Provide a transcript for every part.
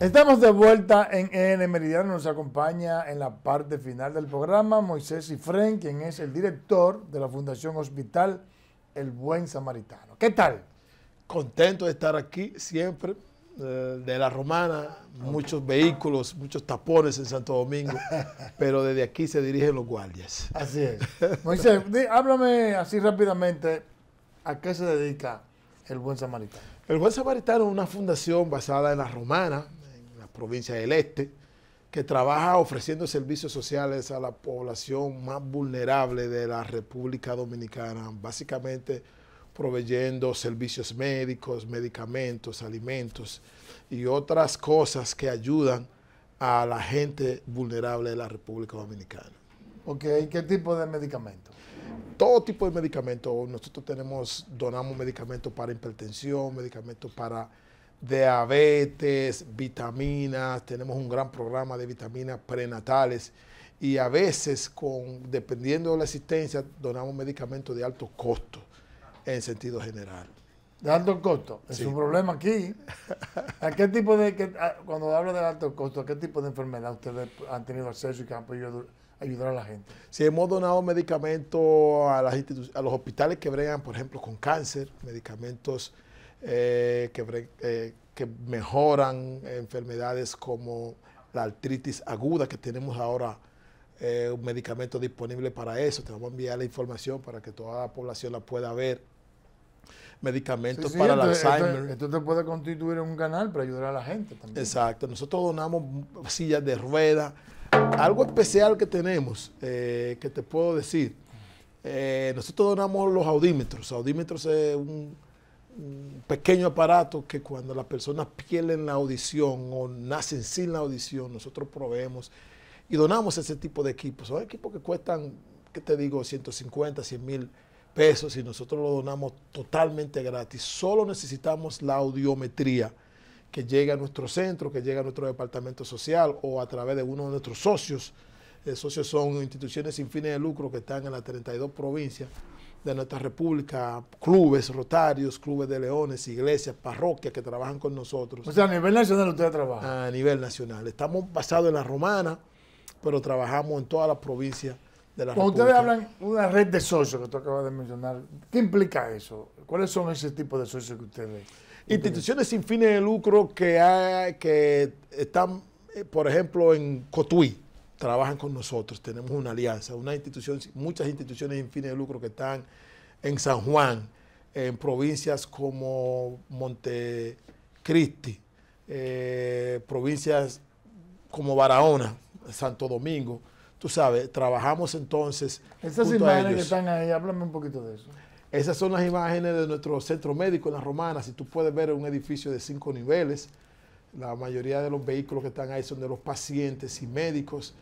Estamos de vuelta en EN Meridiano. Nos acompaña en la parte final del programa Moisés Ifren, quien es el director de la Fundación Hospital El Buen Samaritano. ¿Qué tal? Contento de estar aquí siempre. Eh, de la Romana, muchos vehículos, muchos tapones en Santo Domingo, pero desde aquí se dirigen los guardias. Así es. Moisés, háblame así rápidamente a qué se dedica el Buen Samaritano. El Buen Samaritano es una fundación basada en la Romana, provincia del este, que trabaja ofreciendo servicios sociales a la población más vulnerable de la República Dominicana, básicamente proveyendo servicios médicos, medicamentos, alimentos y otras cosas que ayudan a la gente vulnerable de la República Dominicana. Ok, ¿qué tipo de medicamentos? Todo tipo de medicamentos. Nosotros tenemos, donamos medicamentos para hipertensión, medicamentos para diabetes, vitaminas, tenemos un gran programa de vitaminas prenatales y a veces, con, dependiendo de la existencia, donamos medicamentos de alto costo en sentido general. De alto costo. Es un problema aquí. ¿A qué tipo de, cuando hablo de alto costo, ¿a qué tipo de enfermedad ustedes han tenido acceso y que han podido ayudar a la gente? Si hemos donado medicamentos a, las a los hospitales que bregan, por ejemplo, con cáncer, medicamentos eh, eh, que, mejoran enfermedades como la artritis aguda, que tenemos ahora eh, un medicamento disponible para eso. Te vamos a enviar la información para que toda la población la pueda ver. Medicamentos para la el Alzheimer. esto te puede constituir un canal para ayudar a la gente también. Exacto. Nosotros donamos sillas de rueda Algo especial que tenemos, que te puedo decir. nosotros donamos los audímetros. Audímetros es un un pequeño aparato que cuando las personas pierden la audición o nacen sin la audición, nosotros proveemos y donamos ese tipo de equipos. Son equipos que cuestan, ¿qué te digo?, 150, 100 mil pesos y nosotros lo donamos totalmente gratis. Solo necesitamos la audiometría que llega a nuestro centro, que llega a nuestro departamento social o a través de uno de nuestros socios. Los eh, socios son instituciones sin fines de lucro que están en las 32 provincias de nuestra república, clubes, rotarios, clubes de leones, iglesias, parroquias que trabajan con nosotros. O sea, a nivel nacional usted trabaja. A nivel nacional. Estamos basados en la romana, pero trabajamos en todas las provincias de la Cuando ustedes hablan de una red de socios que tú acabas de mencionar, ¿qué implica eso? ¿Cuáles son ese tipo de socios que ustedes... Instituciones sin fines de lucro que, que están, eh, por ejemplo, en Cotuí trabajan con nosotros, tenemos una alianza, una institución, muchas instituciones sin fines de lucro que están en San Juan, en provincias como Montecristi, eh, provincias como Barahona, Santo Domingo, tú sabes, trabajamos entonces. Esas imágenes que están ahí, háblame un poquito de eso. Esas son las imágenes de nuestro centro médico en las romanas. Si tú puedes ver un edificio de cinco niveles, la mayoría de los vehículos que están ahí son de los pacientes y médicos.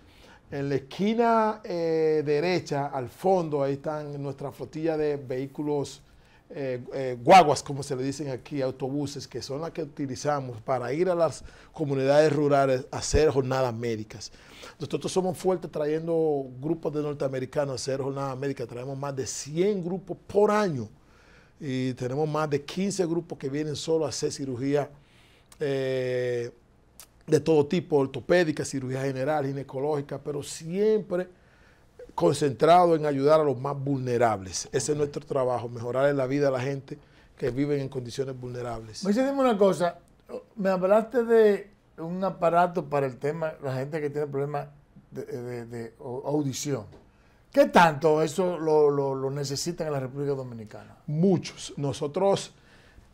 En la esquina eh, derecha, al fondo, ahí están nuestra flotilla de vehículos eh, eh, guaguas, como se le dicen aquí, autobuses, que son las que utilizamos para ir a las comunidades rurales a hacer jornadas médicas. Nosotros somos fuertes trayendo grupos de norteamericanos a hacer jornadas médicas. Traemos más de 100 grupos por año y tenemos más de 15 grupos que vienen solo a hacer cirugía de todo tipo, ortopédica, cirugía general, ginecológica, pero siempre concentrado en ayudar a los más vulnerables. Ese es nuestro trabajo, mejorar la vida a la gente que vive en condiciones vulnerables. me dime una cosa, me hablaste de un aparato para el tema, la gente que tiene problemas de, audición. ¿Qué tanto eso lo, lo, lo necesitan en la República Dominicana? Muchos. Nosotros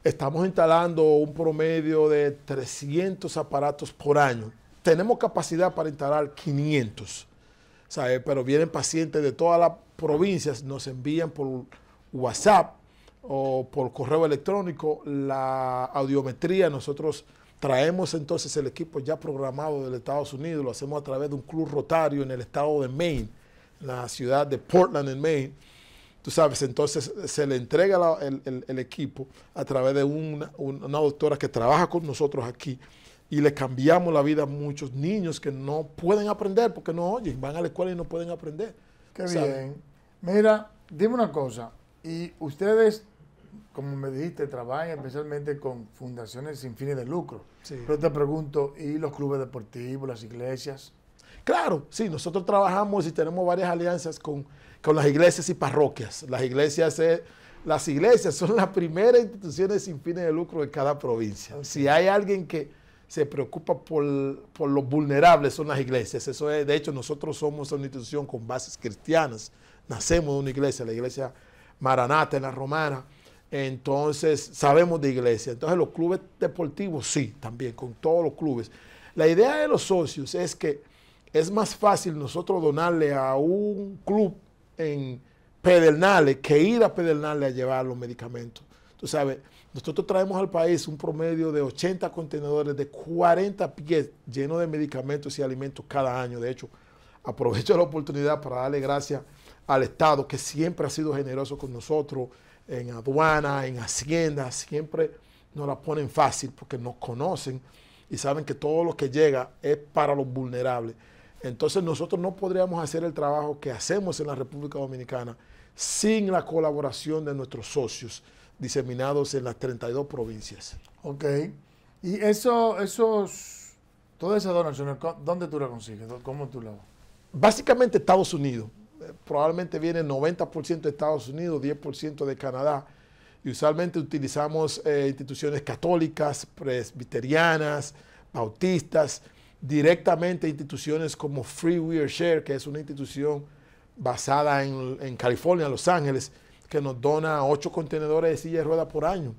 Estamos instalando un promedio de 300 aparatos por año. Tenemos capacidad para instalar 500, pero vienen pacientes de todas las provincias, nos envían por WhatsApp o por correo electrónico la audiometría. Nosotros traemos entonces el equipo ya programado del Estados Unidos, lo hacemos a través de un club rotario en el estado de Maine, en la ciudad de Portland, en Maine Tú sabes, entonces se le entrega el, equipo a través de una, doctora que trabaja con nosotros aquí y le cambiamos la vida a muchos niños que no pueden aprender porque no oyen, van a la escuela y no pueden aprender. Qué bien. Mira, dime una cosa, y ustedes, como me dijiste, trabajan especialmente con fundaciones sin fines de lucro. Pero te pregunto, ¿y los clubes deportivos, las iglesias? Claro, sí, nosotros trabajamos y tenemos varias alianzas con, con las iglesias y parroquias. Las iglesias, eh, las iglesias son las primeras instituciones sin fines de lucro de cada provincia. Si hay alguien que se preocupa por, por los vulnerables, son las iglesias. Eso es, de hecho, nosotros somos una institución con bases cristianas. Nacemos de una iglesia, la iglesia Maranata en la Romana. Entonces, sabemos de iglesia. Entonces, los clubes deportivos, sí, también, con todos los clubes. La idea de los socios es que es más fácil nosotros donarle a un club en Pedernales que ir a Pedernales a llevar los medicamentos. Tú sabes, nosotros traemos al país un promedio de 80 contenedores de 40 pies llenos de medicamentos y alimentos cada año. De hecho, aprovecho la oportunidad para darle gracias al Estado que siempre ha sido generoso con nosotros en aduana, en hacienda, siempre nos la ponen fácil porque nos conocen y saben que todo lo que llega es para los vulnerables. Entonces nosotros no podríamos hacer el trabajo que hacemos en la República Dominicana sin la colaboración de nuestros socios diseminados en las 32 provincias. Ok. Y eso, esos, esa esas donaciones, ¿dónde tú la consigues? ¿Cómo tú vas? Básicamente Estados Unidos. Eh, probablemente viene 90% de Estados Unidos, 10% de Canadá. Y usualmente utilizamos eh, instituciones católicas, presbiterianas, bautistas, directamente a instituciones como Free Wear Share, que es una institución basada en, en California, Los Ángeles, que nos dona ocho contenedores de silla de ruedas por año.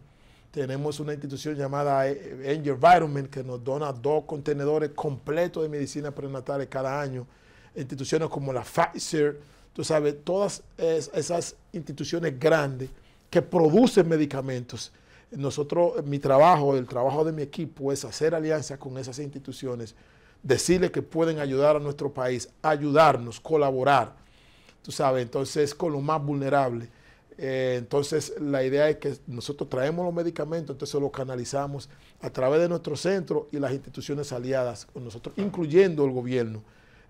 Tenemos una institución llamada eh, eh, Angel Environment que nos dona dos contenedores completos de medicina prenatal cada año. Instituciones como la Pfizer, tú sabes, todas esas instituciones grandes que producen medicamentos. Nosotros, mi trabajo, el trabajo de mi equipo es hacer alianzas con esas instituciones decirle que pueden ayudar a nuestro país, ayudarnos, colaborar, tú sabes, entonces con lo más vulnerable. Eh, entonces la idea es que nosotros traemos los medicamentos, entonces los canalizamos a través de nuestro centro y las instituciones aliadas con nosotros, incluyendo el gobierno.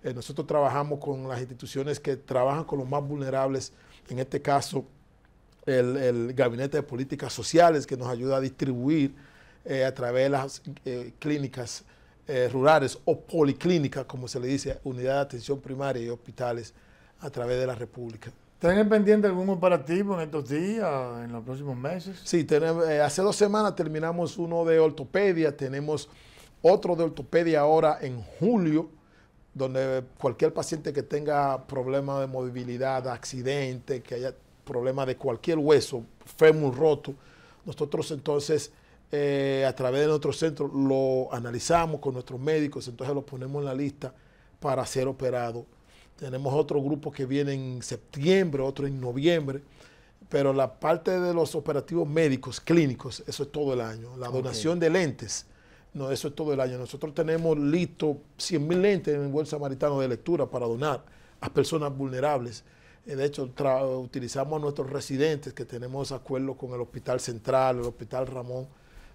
Eh, nosotros trabajamos con las instituciones que trabajan con los más vulnerables, en este caso el, Gabinete de Políticas Sociales, que nos ayuda a distribuir eh, a través de las clínicas eh, rurales o policlínicas, como se le dice, unidad de atención primaria y hospitales a través de la República. ¿Tienen pendiente algún operativo en estos días, en los próximos meses? Sí, eh, hace dos semanas terminamos uno de ortopedia, tenemos otro de ortopedia ahora en julio, donde cualquier paciente que tenga problemas de movilidad, accidente, que haya problemas de cualquier hueso, fémur roto, nosotros entonces eh, a través de nuestro centro, lo analizamos con nuestros médicos, entonces lo ponemos en la lista para ser operado. Tenemos otro grupo que viene en septiembre, otro en noviembre, pero la parte de los operativos médicos, clínicos, eso es todo el año. La donación de lentes, no, eso es todo el año. Nosotros tenemos listo 100.000 lentes en el Buen Samaritano de Lectura para donar a personas vulnerables. Eh, de hecho, utilizamos a nuestros residentes que tenemos acuerdos con el Hospital Central, el Hospital Ramón,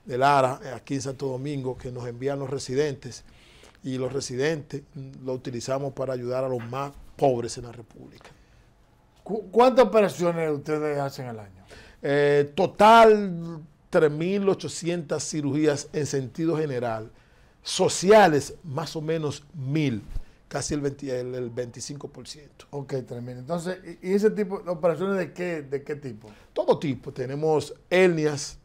de Lara, eh, aquí en Santo Domingo, que nos envían los residentes. Y los residentes mm, lo utilizamos para ayudar a los más pobres en la República. ¿Cuántas operaciones ustedes hacen al año? Eh, total, 3.800 cirugías en sentido general. Sociales, más o menos 1.000, casi el, el, 25%. Ok, 3.000. Entonces, ¿y ese tipo de operaciones de qué, de qué tipo? Todo tipo. Tenemos hernias,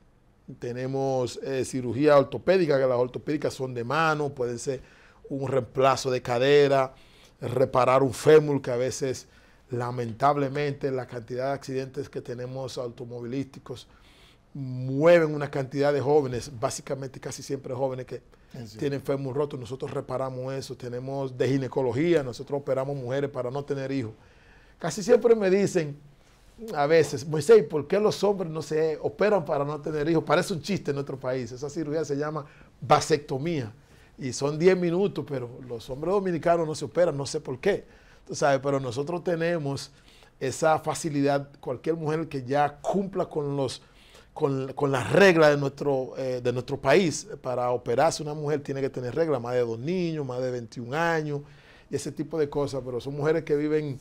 tenemos eh, cirugía ortopédica, que las ortopédicas son de mano, pueden ser un reemplazo de cadera, reparar un fémur, que a veces lamentablemente la cantidad de accidentes que tenemos automovilísticos mueven una cantidad de jóvenes, básicamente casi siempre jóvenes que tienen fémur roto, nosotros reparamos eso, tenemos de ginecología, nosotros operamos mujeres para no tener hijos. Casi siempre me dicen, a veces, Moisés, pues, ¿por qué los hombres no se operan para no tener hijos? Parece un chiste en nuestro país. Esa cirugía se llama vasectomía y son 10 minutos, pero los hombres dominicanos no se operan, no sé por qué. Tú sabes, pero nosotros tenemos esa facilidad, cualquier mujer que ya cumpla con los con, las reglas de nuestro, eh, de nuestro país, eh, para operarse una mujer tiene que tener reglas, más de dos niños, más de 21 años, y ese tipo de cosas, pero son mujeres que viven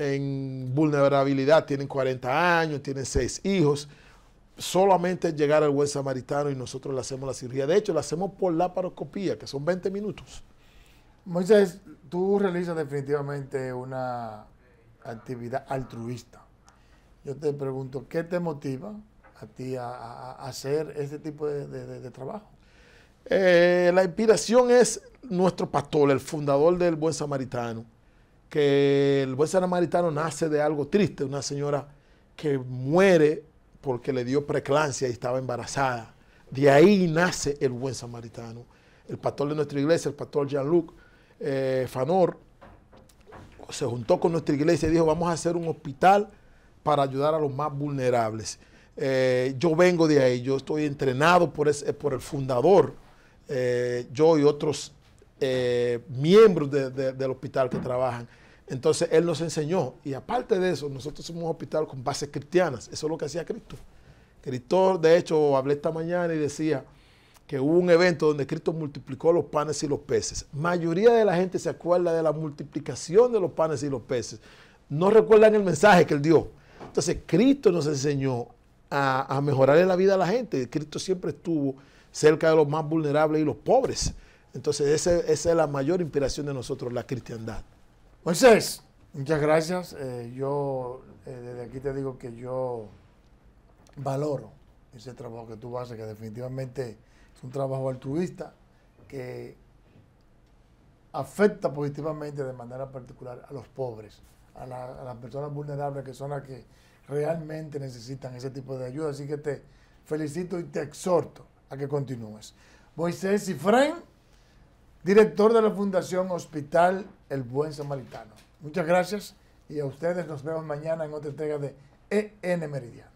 en vulnerabilidad, tienen 40 años, tienen 6 hijos. Solamente llegar al buen samaritano y nosotros le hacemos la cirugía. De hecho, la hacemos por laparoscopía, que son 20 minutos. Moisés, tú realizas definitivamente una actividad altruista. Yo te pregunto, ¿qué te motiva a ti a, hacer este tipo de, trabajo? Eh, la inspiración es nuestro pastor, el fundador del Buen Samaritano que el buen samaritano nace de algo triste, una señora que muere porque le dio preclancia y estaba embarazada. De ahí nace el buen samaritano. El pastor de nuestra iglesia, el pastor Jean-Luc eh, Fanor, se juntó con nuestra iglesia y dijo, vamos a hacer un hospital para ayudar a los más vulnerables. Eh, yo vengo de ahí, yo estoy entrenado por, por el fundador, eh, yo y otros eh, miembros del hospital que trabajan. Entonces Él nos enseñó, y aparte de eso, nosotros somos un hospital con bases cristianas, eso es lo que hacía Cristo. Cristo, de hecho, hablé esta mañana y decía que hubo un evento donde Cristo multiplicó los panes y los peces. Mayoría de la gente se acuerda de la multiplicación de los panes y los peces. No recuerdan el mensaje que Él dio. Entonces, Cristo nos enseñó a, a mejorar en la vida a la gente. Cristo siempre estuvo cerca de los más vulnerables y los pobres. Entonces esa, es la mayor inspiración de nosotros, la cristiandad. Moisés, pues muchas gracias. Eh, yo eh, desde aquí te digo que yo valoro ese trabajo que tú haces, que definitivamente es un trabajo altruista, que afecta positivamente de manera particular a los pobres, a, las personas vulnerables que son las que realmente necesitan ese tipo de ayuda. Así que te felicito y te exhorto a que continúes. Moisés Frank, director de la Fundación Hospital El Buen Samaritano. Muchas gracias y a ustedes nos vemos mañana en otra entrega de EN Meridiano.